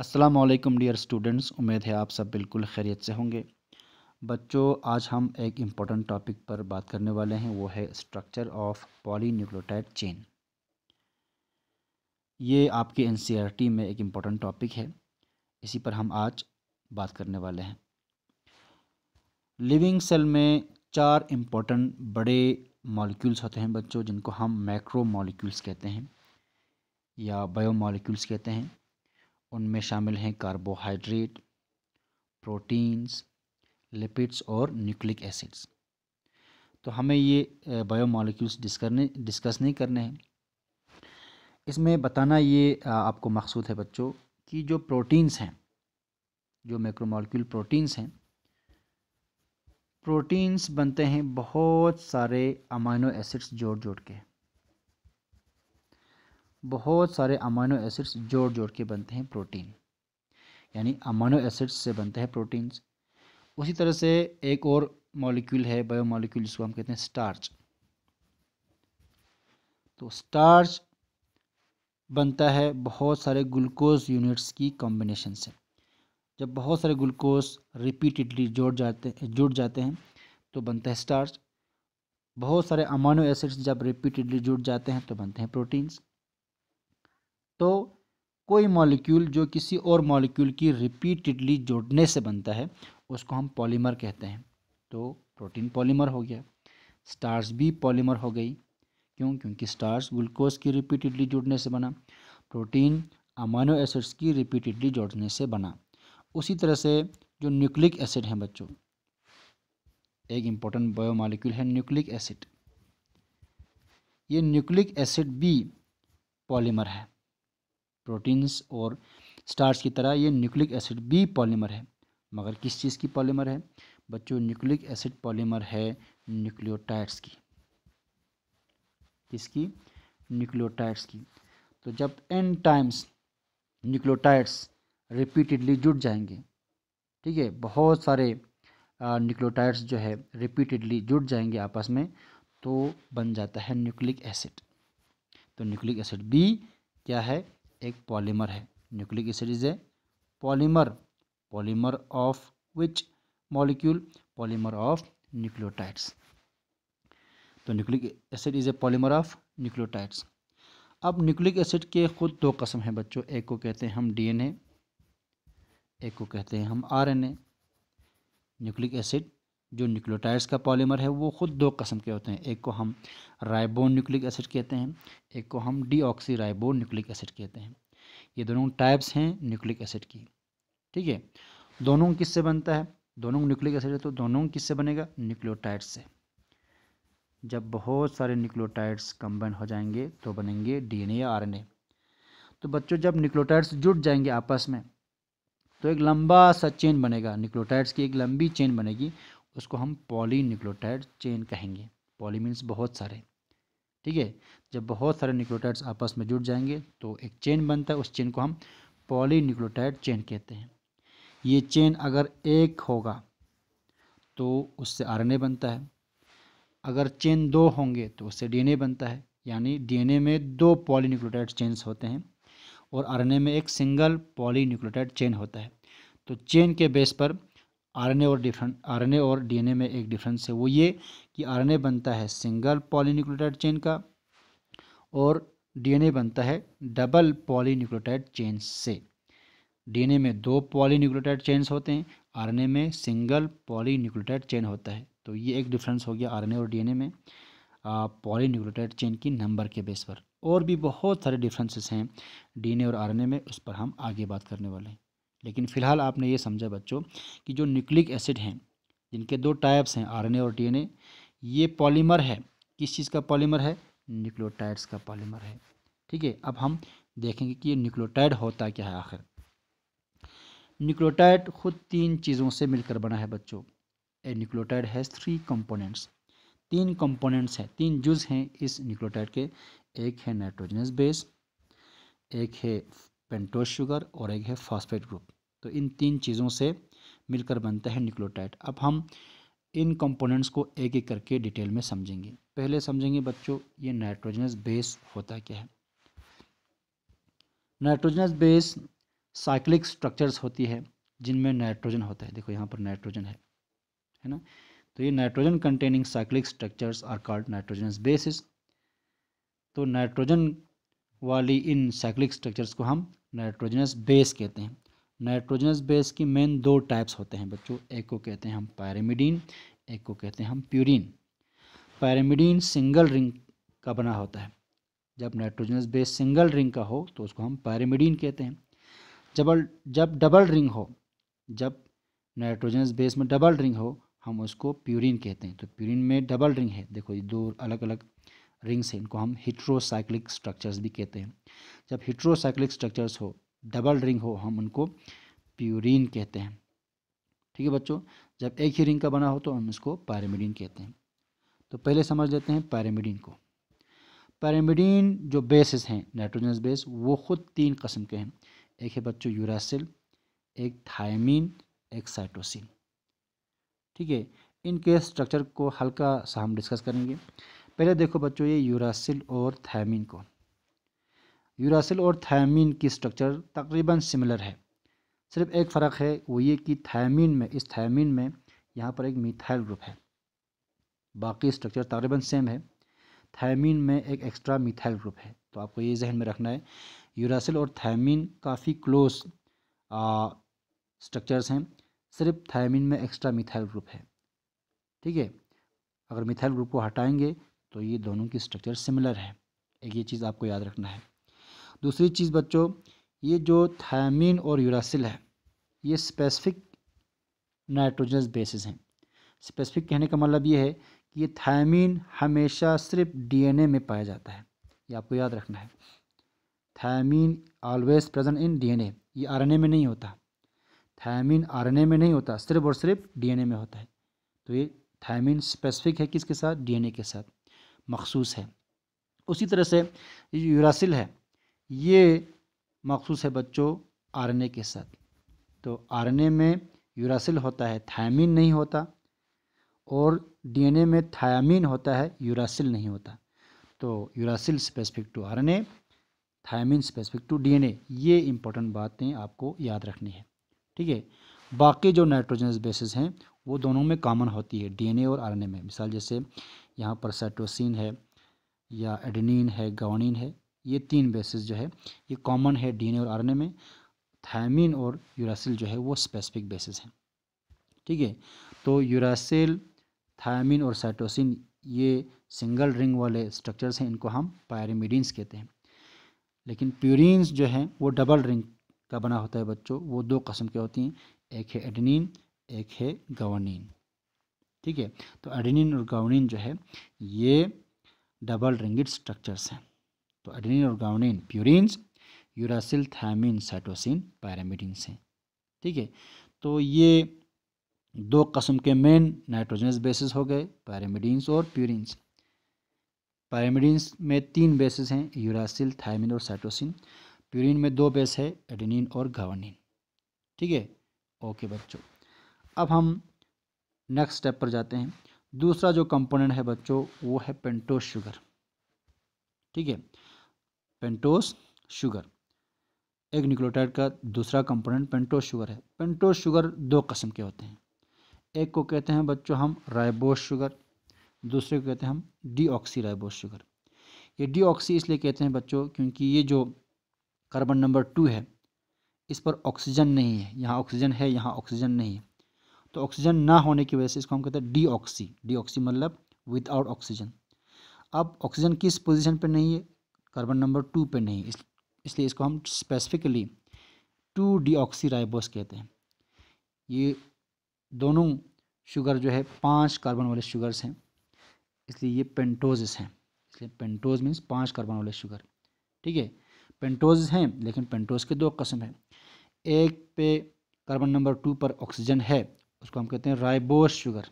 Aslam dear students उम्मीद है आप सब बिल्कुल खैरियत से होंगे बच्चों आज हम एक इम्पोर्टेंट टॉपिक पर बात करने वाले हैं वो है structure of poly polynucleotide chain ये आपके एन सी आर टी में एक इम्पोर्टेंट टॉपिक है इसी पर हम आज बात करने वाले हैं लिविंग सेल में चार इम्पोर्टेंट बड़े मॉलिक्यूल्स होते हैं बच्चों जिनको हम मैक्रो मॉलिक्यूल्स कहते हैं या बायो मॉलिक्यूल्स कहते हैं उनमें शामिल हैं कार्बोहाइड्रेट प्रोटीन्स लिपिड्स और न्यूक्लिक एसिड्स तो हमें ये मॉलिक्यूल्स डिस्करने डिस्कस नहीं करने हैं इसमें बताना ये आपको मकसूद है बच्चों कि जो प्रोटीन्स हैं जो मैक्रोमोलिक्यूल प्रोटीन्स हैं प्रोटीन्स बनते हैं बहुत सारे अमाइनो एसिड्स जोड़ जोड़ के बहुत सारे अमानो एसिड्स जोड़ जोड़ के बनते हैं प्रोटीन यानी अमानो एसिड्स से बनते हैं प्रोटीन्स उसी तरह से एक और मॉलिक्यूल है बायो मॉलिक्यूल जिसको हम कहते हैं स्टार्च तो स्टार्च बनता है बहुत सारे ग्लूकोज यूनिट्स की कॉम्बिनेशन से जब बहुत सारे ग्लूकोज रिपीटेडली जोड़ जाते जुड़ जाते हैं तो बनता है स्टार्च बहुत सारे अमानो एसिड्स जब रिपीटेडली जुड़ जाते हैं तो बनते हैं प्रोटीन्स तो कोई मॉलिक्यूल जो किसी और मॉलिक्यूल की रिपीटेडली जोड़ने से बनता है उसको हम पॉलीमर कहते हैं तो प्रोटीन पॉलीमर हो गया स्टार्स भी पॉलीमर हो गई क्यों क्योंकि स्टार्स ग्लूकोज की रिपीटेडली जुड़ने से बना प्रोटीन अमाइनो एसिड्स की रिपीटेडली जोड़ने से बना उसी तरह से जो न्यूक्लिक एसिड हैं बच्चों एक इम्पॉर्टेंट मालिक्यूल है न्यूक्लिक एसिड ये न्यूक्लिक एसिड भी पॉलीमर है प्रोटीन्स और स्टार्च की तरह ये न्यूक्लिक एसिड भी पॉलीमर है मगर किस चीज़ की पॉलीमर है बच्चों न्यूक्लिक एसिड पॉलीमर है न्यूक्लियोटाइड्स की किसकी न्यूक्लियोटाइड्स की तो जब एन टाइम्स न्यूक्लियोटाइड्स रिपीटेडली जुड़ जाएंगे ठीक है बहुत सारे न्यूक्लियोटाइड्स जो है रिपीटेडली जुड़ जाएंगे आपस में तो बन जाता है न्यूक्लिक एसिड तो न्यूक्लिक एसिड बी क्या है एक पॉलीमर है nucleic acid is a polymer polymer of which molecule polymer of nucleotides तो nucleic acid is a polymer of nucleotides अब न्यूक्लिक एसिड के खुद दो कस्म हैं बच्चों एक को कहते हैं हम डीएनए एक को कहते हैं हम आरएनए न्यूक्लिक एसिड जो न्यूक्लियोटाइड्स का पॉलीमर है वो खुद दो कस्म के होते हैं एक को हम राइबो न्यूक्लिक एसिड कहते हैं एक को हम ऑक्सी राइबो न्यूक्लिक एसिड कहते हैं ये दोनों टाइप्स हैं न्यूक्लिक एसिड की ठीक है दोनों किससे बनता है दोनों न्यूक्लिक एसिड है तो दोनों किससे बनेगा न्यूक्लियोटाइड्स से जब बहुत सारे न्यूक्लियोटाइड्स कंबाइन हो जाएंगे तो बनेंगे डीएनए या आरएनए तो बच्चों जब न्यूक्लियोटाइड्स जुट जाएंगे आपस में तो एक लंबा सा चेन बनेगा न्यूक्लियोटाइड्स की एक लंबी चेन बनेगी उसको हम पॉली न्यूक्लोटाइड चेन कहेंगे पॉली मीन्स बहुत सारे ठीक है जब बहुत सारे न्यूक्लोटाइड्स आपस में जुड़ जाएंगे तो एक चेन बनता है उस चेन को हम पॉली न्यूक्लोटाइड चेन कहते हैं ये चेन अगर एक होगा तो उससे आरएनए बनता है अगर चेन दो होंगे तो उससे ए बनता है यानी ए में दो पॉली न्यूक्लोटाइड चेन्स होते हैं और आरएनए में एक सिंगल पॉली न्यूक्लोटाइड चेन होता है तो चेन के बेस पर आरएनए और डिफरेंट आरएनए और डीएनए में एक डिफरेंस है वो ये कि आरएनए बनता है सिंगल पॉलीन्यूक्लियोटाइड चेन का और डीएनए बनता है डबल पॉलीन्यूक्लियोटाइड चेन से डीएनए में दो पॉलीन्यूक्लियोटाइड चेन्स होते हैं आरएनए में सिंगल पॉलीन्यूक्लियोटाइड चेन होता है तो ये एक डिफरेंस हो गया आरएनए और डीएनए में पॉलीन्यूक्लियोटाइड चेन की नंबर के बेस पर और भी बहुत सारे डिफरेंसेस हैं डीएनए और आरएनए में उस पर हम आगे बात करने वाले हैं लेकिन फ़िलहाल आपने ये समझा बच्चों कि जो न्यूक्लिक एसिड हैं जिनके दो टाइप्स हैं आर और डी ये पॉलीमर है किस चीज़ का पॉलीमर है न्यूक्लियोटाइड्स का पॉलीमर है ठीक है अब हम देखेंगे कि ये न्यूक्लियोटाइड होता क्या है आखिर न्यूक्लियोटाइड खुद तीन चीज़ों से मिलकर बना है बच्चों a nucleotide has three components तीन कंपोनेंट्स हैं तीन जुज हैं इस न्यूक्लियोटाइड के एक है नाइट्रोजनस बेस एक है पेंटोज शुगर और एक है फॉस्फेट ग्रुप तो इन तीन चीज़ों से मिलकर बनता है निक्लोटाइड अब हम इन कंपोनेंट्स को एक एक करके डिटेल में समझेंगे पहले समझेंगे बच्चों ये नाइट्रोजनस बेस होता क्या है नाइट्रोजनस बेस साइक्लिक स्ट्रक्चर्स होती है जिनमें नाइट्रोजन होता है देखो यहाँ पर नाइट्रोजन है है ना तो ये nitrogen containing cyclic structures are called nitrogenous bases तो नाइट्रोजन वाली इन साइक्लिक स्ट्रक्चर्स को हम नाइट्रोजनस बेस कहते हैं नाइट्रोजनस बेस की मेन दो टाइप्स होते हैं बच्चों एक को कहते हैं हम पैरामिडीन एक को कहते हैं हम प्यूरिन पैरामिडीन सिंगल रिंग का बना होता है जब नाइट्रोजनस बेस सिंगल रिंग का हो तो उसको हम पैरामिडीन कहते हैं जब जब डबल रिंग हो जब नाइट्रोजनस बेस में डबल रिंग हो हम उसको प्यूरिन कहते हैं तो प्यूरिन में डबल रिंग है देखो ये दो अलग अलग रिंग्स हैं इनको हम हिट्रोसाइक्लिक स्ट्रक्चर्स भी कहते हैं जब हिट्रोसाइक्लिक स्ट्रक्चर्स हो डबल रिंग हो हम उनको प्यूरिन कहते हैं ठीक है बच्चों जब एक ही रिंग का बना हो तो हम इसको पैरामिडिन कहते हैं तो पहले समझ लेते हैं पैरामिडिन को पैरामिडीन जो बेसिस हैं नाइट्रोजनस बेस वो ख़ुद तीन कस्म के हैं एक है बच्चों यूरासिल एक थायमिन एक साइटोसिन ठीक है इनके स्ट्रक्चर को हल्का सा हम डिस्कस करेंगे पहले देखो बच्चों ये यूरासिल और थैमिन को यूरासिल और थैमिन की स्ट्रक्चर तकरीबन सिमिलर है सिर्फ एक फ़र्क है वो ये कि थैमिन में इस थैमिन में यहाँ पर एक मिथाइल ग्रुप है बाकी स्ट्रक्चर तकरीबन सेम है थैमिन में एक एक्स्ट्रा मिथाइल ग्रुप है तो आपको ये जहन में रखना है यूरासिल और थैमिन काफ़ी क्लोज स्ट्रक्चर्स हैं सिर्फ थैमिन में एक्स्ट्रा मिथाइल ग्रुप है ठीक है अगर मिथाइल ग्रुप को हटाएंगे तो ये दोनों की स्ट्रक्चर सिमिलर है एक ये चीज़ आपको याद रखना है दूसरी चीज़ बच्चों ये जो थायमिन और यूरासिल है ये स्पेसिफिक नाइट्रोजनस बेसिस हैं स्पेसिफिक कहने का मतलब ये है कि ये थायमीन हमेशा सिर्फ डीएनए में पाया जाता है ये आपको याद रखना है thymine always present in DNA ये आरएनए में नहीं होता थायमिन आरएनए में नहीं होता सिर्फ और सिर्फ डीएनए में होता है तो ये थायमीन स्पेसिफिक है किसके साथ डीएनए के साथ मखसूस है उसी तरह से यूरासिल है ये मखसूस है बच्चों आर के साथ तो आर में यूरासिल होता है थायमिन नहीं होता और डीएनए में थायमिन होता है यूरासिल नहीं होता तो uracil specific to R thymine specific to DNA ये इंपॉर्टेंट बातें आपको याद रखनी है ठीक है बाकी जो नाइट्रोजनस बेसिस हैं वो दोनों में कॉमन होती है डीएनए और आरएनए में मिसाल जैसे यहाँ पर साइटोसिन है या एडनिन है गावानिन है ये तीन बेसिस जो है ये कॉमन है डीएनए और आरएनए में थायमिन और यूरासिल जो है वो स्पेसिफिक बेसिस हैं ठीक है तो यूरासिल थायमिन और साइटोसिन ये सिंगल रिंग वाले स्ट्रक्चर्स हैं इनको हम पायरमिडीन्स कहते हैं लेकिन प्यूरिन जो हैं वो डबल रिंग का बना होता है बच्चों वो दो कस्म के होती हैं एक है एडनिन एक है गवनिन ठीक है तो एडिनिन और गवनिन जो है ये डबल रिंगिड स्ट्रक्चर्स हैं तो एडिनिन और गावनिन प्योरस यूरासिल थैमिन साइटोसिन पैरामिडिन्स हैं ठीक है तो ये दो कस्म के मेन नाइट्रोजनस बेसिस हो गए पैरामिडिन्स और प्योरस पैरामिडिन्स में तीन बेसिस हैं यूरासिल थैमिन और साइटोसिन प्यूरिन में दो बेस है एडिनिन और गवनिन ठीक है ओके बच्चों अब हम नेक्स्ट स्टेप पर जाते हैं दूसरा जो कंपोनेंट है बच्चों वो है पेंटोस शुगर ठीक है पेंटोस शुगर एक न्यूक्लियोटाइड का दूसरा कंपोनेंट पेंटोस शुगर है पेंटोस शुगर दो कस्म के होते हैं एक को कहते हैं बच्चों हम राइबोस शुगर दूसरे को कहते हैं हम डीऑक्सी राइबोस शुगर ये डीऑक्सी इसलिए कहते हैं बच्चों क्योंकि ये जो कार्बन नंबर टू है इस पर ऑक्सीजन नहीं है यहाँ ऑक्सीजन है यहाँ ऑक्सीजन नहीं है तो ऑक्सीजन ना होने की वजह से इसको हम कहते हैं डी ऑक्सी डी ऑक्सी मतलब विदाउट ऑक्सीजन अब ऑक्सीजन किस पोजीशन पे नहीं है कार्बन नंबर टू पे नहीं इसलिए इसको हम specifically to D oxy ribose कहते हैं ये दोनों शुगर जो है पांच कार्बन वाले शुगर्स हैं इसलिए ये पेंटोज हैं इसलिए पेंटोज मीन्स पाँच कार्बन वाले शुगर ठीक है पेंटोज हैं लेकिन पेंटोज के दो कस्म हैं एक पे कार्बन नंबर टू पर ऑक्सीजन है उसको हम कहते हैं राइबोस शुगर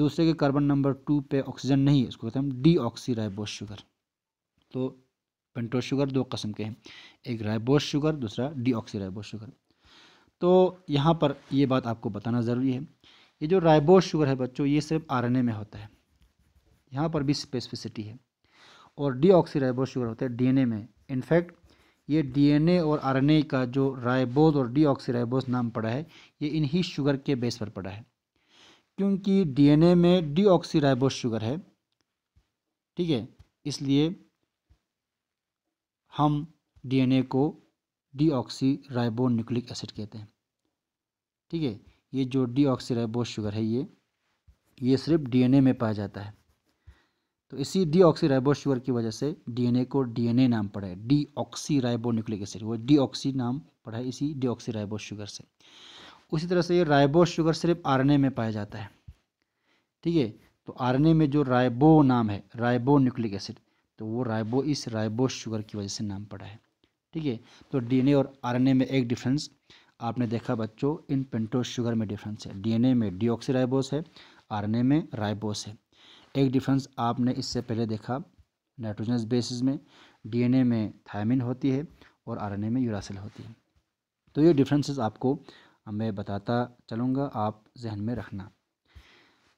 दूसरे के कार्बन नंबर टू पे ऑक्सीजन नहीं है उसको कहते हैं हम डी ऑक्सी राइबोस शुगर तो पेंटोस शुगर दो कस्म के हैं एक राइबोस शुगर दूसरा डी ऑक्सी राइबोस शुगर तो यहाँ पर ये बात आपको बताना ज़रूरी है ये जो राइबोस शुगर है बच्चों ये सिर्फ ए में होता है यहाँ पर भी स्पेसिफिसिटी है और डी ऑक्सी राइबोस शुगर होता है ए में इनफैक्ट ये डीएनए और आरएनए का जो राइबोस और डीऑक्सीराइबोज नाम पड़ा है ये इन्हीं शुगर के बेस पर पड़ा है क्योंकि डीएनए में डीऑक्सीराइबोज शुगर है ठीक है इसलिए हम डीएनए को डीऑक्सीराइबो न्यूक्लिक एसिड कहते हैं ठीक है ये जो डीऑक्सीराइबो शुगर है ये ये सिर्फ डीएनए में पाया जाता है तो इसी राइबो शुगर की वजह से डीएनए को डीएनए नाम पड़ा है ऑक्सी राइबो न्यूक्लिक एसिड वो डीऑक्सी नाम पड़ा है इसी ऑक्सी राइबो शुगर से उसी तरह से ये राइबो शुगर सिर्फ आरएनए में पाया जाता है ठीक है तो आरएनए में जो राइबो नाम है राइबो न्यूक्लिक एसिड तो वो राइबो इस राइबो शुगर की वजह से नाम पड़ा है ठीक है तो डीएनए और आरएनए में एक डिफरेंस आपने देखा बच्चों इन पेंटोज शुगर में डिफरेंस है डीएनए में ऑक्सी राइबोस है आरएनए में राइबोस है एक डिफरेंस आपने इससे पहले देखा नाइट्रोजनस बेसिस में डीएनए में थायमिन होती है और आरएनए में यूरासिल होती है तो ये डिफरेंसेस आपको मैं बताता चलूँगा आप जहन में रखना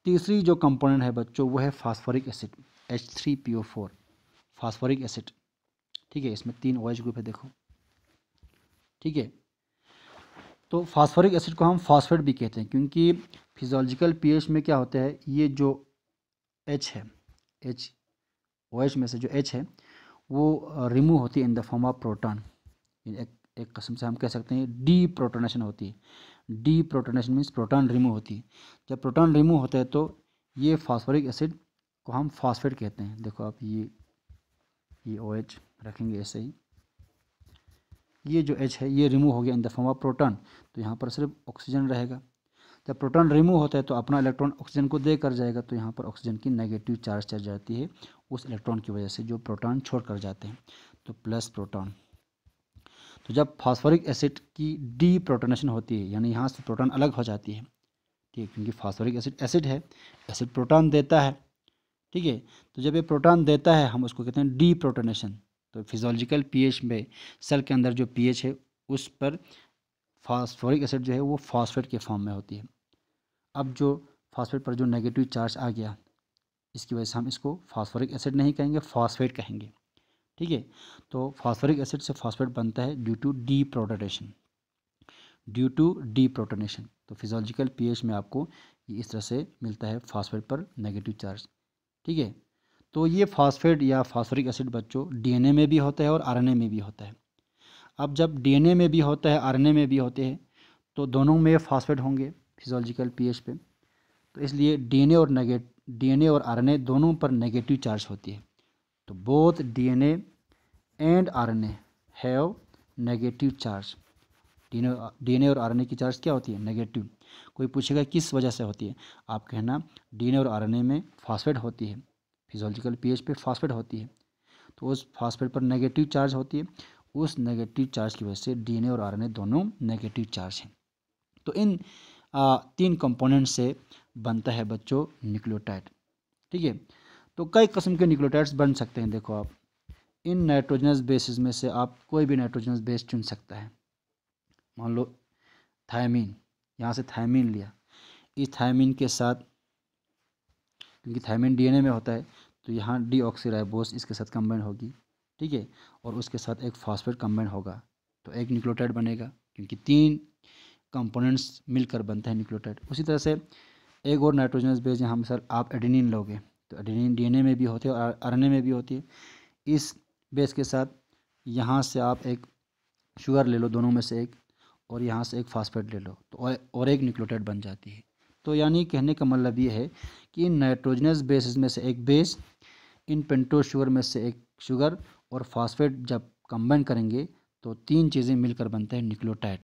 तीसरी जो कंपोनेंट है बच्चों वो है phosphoric acid H three P O four phosphoric acid ठीक है इसमें तीन ओएच ग्रुप है देखो ठीक है तो फास्फोरिक एसिड को हम फास्फेट भी कहते हैं क्योंकि फिजोलॉजिकल पीएच में क्या होता है ये जो एच है एच ओ एच में से जो एच है वो रिमूव होती है in the form of proton एक एक कस्म से हम कह सकते हैं डी प्रोटोनेशन होती है D protonation means proton remove होती है जब प्रोटॉन रिमूव होता है तो ये फास्फोरिक एसिड को हम फास्फेट कहते हैं देखो आप ये ये ओ एच रखेंगे ऐसे ही ये जो एच है ये रिमूव हो गया in the form of proton तो यहाँ पर सिर्फ ऑक्सीजन रहेगा जब प्रोटॉन रिमूव होता है तो अपना इलेक्ट्रॉन ऑक्सीजन को दे कर जाएगा तो यहाँ पर ऑक्सीजन की नेगेटिव चार्ज चल जाती है उस इलेक्ट्रॉन की वजह से जो प्रोटॉन छोड़ कर जाते हैं तो प्लस प्रोटॉन तो जब फास्फोरिक एसिड की डी प्रोटोनेशन होती है यानी यहाँ से प्रोटॉन अलग हो जाती है ठीक है क्योंकि फास्फोरिक एसिड एसिड है एसिड प्रोटॉन देता है ठीक है तो जब ये प्रोटॉन देता है हम उसको कहते हैं डी प्रोटोनेशन तो फिजोलॉजिकल एच में सेल के अंदर जो एच है उस पर फास्फोरिक एसिड जो है वो फास्फेट के फॉर्म में होती है अब जो फास्फेट पर जो नेगेटिव चार्ज आ गया इसकी वजह से हम इसको फास्फोरिक एसिड नहीं कहेंगे फास्फेट कहेंगे ठीक है तो फास्फोरिक एसिड से फास्फेट बनता है due to D protonation due to D protonation तो फिजोलॉजिकल पी में आपको ये इस तरह से मिलता है फास्फेट पर नेगेटिव चार्ज ठीक है तो ये फास्फेट या फास्फोरिक एसिड बच्चों डीएनए में भी होता है और आरएनए में भी होता है अब जब डीएनए में भी होता है आरएनए में भी होते हैं तो दोनों में फास्फेट होंगे फिजोलॉजिकल पीएच पे तो इसलिए डीएनए और नेगेट डीएनए और आरएनए दोनों पर नेगेटिव चार्ज होती है तो both DNA and RNA have negative charge DNA और आरएनए की चार्ज क्या होती है नेगेटिव कोई पूछेगा किस वजह से होती है आप कहना डीएनए और आरएनए में फास्फेट होती है फिजोलॉजिकल पीएच पे फास्फेट होती है तो उस फास्फेट पर नेगेटिव चार्ज होती है उस नेगेटिव चार्ज की वजह से डीएनए और आरएनए दोनों नेगेटिव चार्ज हैं तो इन तीन कंपोनेंट से बनता है बच्चों निक्लोटाइड ठीक है तो कई कस्म के निक्लोटाइड्स बन सकते हैं देखो आप इन नाइट्रोजनस बेसिस में से आप कोई भी नाइट्रोजनस बेस चुन सकता है मान लो थायमीन यहाँ से थायमीन लिया इस थायमीन के साथ क्योंकि थायमीन डीएनए में होता है तो यहाँ डी इसके साथ कम्बाइन होगी ठीक है और उसके साथ एक फॉस्फेट कम्बाइन होगा तो एक निक्लोटाइड बनेगा क्योंकि तीन कंपोनेंट्स मिलकर बनता है न्यूक्लियोटाइड उसी तरह से एक और नाइट्रोजनस बेस यहाँ सर आप एडिनिन लोगे तो एडिनिन डीएनए में भी होते और आर में भी होती है इस बेस के साथ यहाँ से आप एक शुगर ले लो दोनों में से एक और यहाँ से एक फास्फेट ले लो तो और एक न्यूक्लियोटाइड बन जाती है तो यानी कहने का मतलब ये है कि इन नाइट्रोजनस बेसिस में से एक बेस इन पेंटो शुगर में से एक शुगर और फास्फेट जब कंबाइन करेंगे तो तीन चीज़ें मिलकर बनता है न्यूक्लियोटाइड